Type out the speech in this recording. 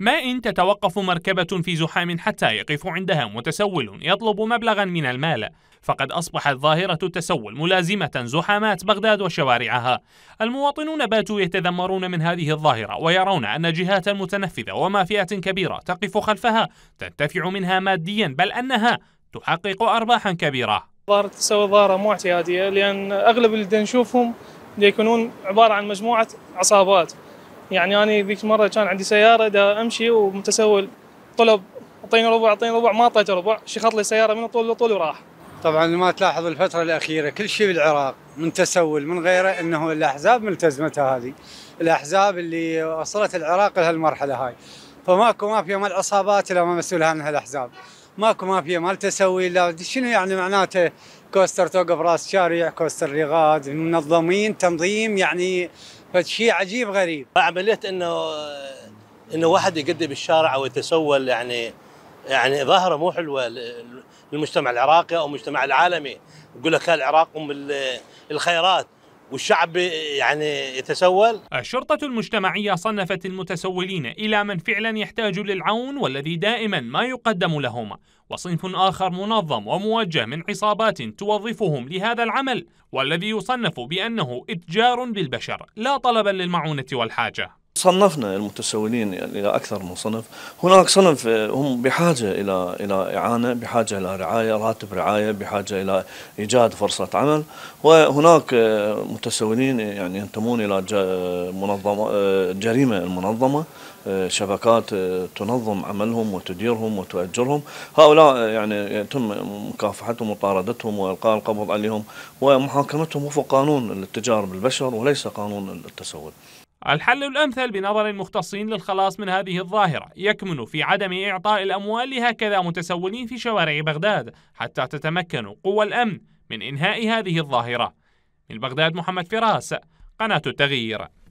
ما إن تتوقف مركبة في زحام حتى يقف عندها متسول يطلب مبلغا من المال فقد أصبحت ظاهرة التسول ملازمة زحامات بغداد وشوارعها المواطنون باتوا يتذمرون من هذه الظاهرة ويرون أن جهات متنفذة ومافيات كبيرة تقف خلفها تنتفع منها ماديا بل أنها تحقق أرباحا كبيرة ظاهرة التسول ظاهرة مو اعتيادية لأن أغلب اللي نشوفهم يكونون عبارة عن مجموعة عصابات يعني انا ذيك مره كان عندي سياره دا امشي ومتسول طلب اعطيني ربع اعطيني ربع ما اعطيته ربع شخط لي سياره من طول لطول وراح طبعا ما تلاحظ الفتره الاخيره كل شيء بالعراق من تسول من غيره انه الاحزاب ملتزمتها هذه الاحزاب اللي وصلت العراق لهالمرحله هاي فماكو مافيا مال عصابات الا ما مسؤولها عنها الاحزاب ماكو مافيا مال تسوي لا شنو يعني معناته كوستر توقف راس شارع كوستر رغاد منظمين تنظيم يعني فشيء عجيب غريب عمليه انه انه واحد يقدم الشارع او يتسول يعني يعني ظاهره مو حلوه للمجتمع العراقي او المجتمع العالمي يقول لك العراق ام الخيرات والشعب يعني يتسول الشرطة المجتمعية صنفت المتسولين إلى من فعلا يحتاج للعون والذي دائما ما يقدم لهم وصنف آخر منظم وموجه من عصابات توظفهم لهذا العمل والذي يصنف بأنه إتجار بالبشر لا طلبا للمعونة والحاجة صنفنا المتسولين يعني الى اكثر من صنف، هناك صنف آه، هم بحاجه الى الى اعانه، بحاجه الى رعايه، راتب رعايه، بحاجه الى ايجاد فرصه عمل، وهناك آه، متسولين يعني ينتمون الى آه، منظمه جريمه المنظمه شبكات تنظم عملهم وتديرهم وتؤجرهم هؤلاء يعني يتم مكافحتهم ومطاردتهم وإلقاء القبض عليهم ومحاكمتهم وفق قانون التجار بالبشر وليس قانون التسول الحل الأمثل بنظر المختصين للخلاص من هذه الظاهرة يكمن في عدم إعطاء الأموال لهكذا متسولين في شوارع بغداد حتى تتمكن قوى الأمن من إنهاء هذه الظاهرة من بغداد محمد فراس قناة التغيير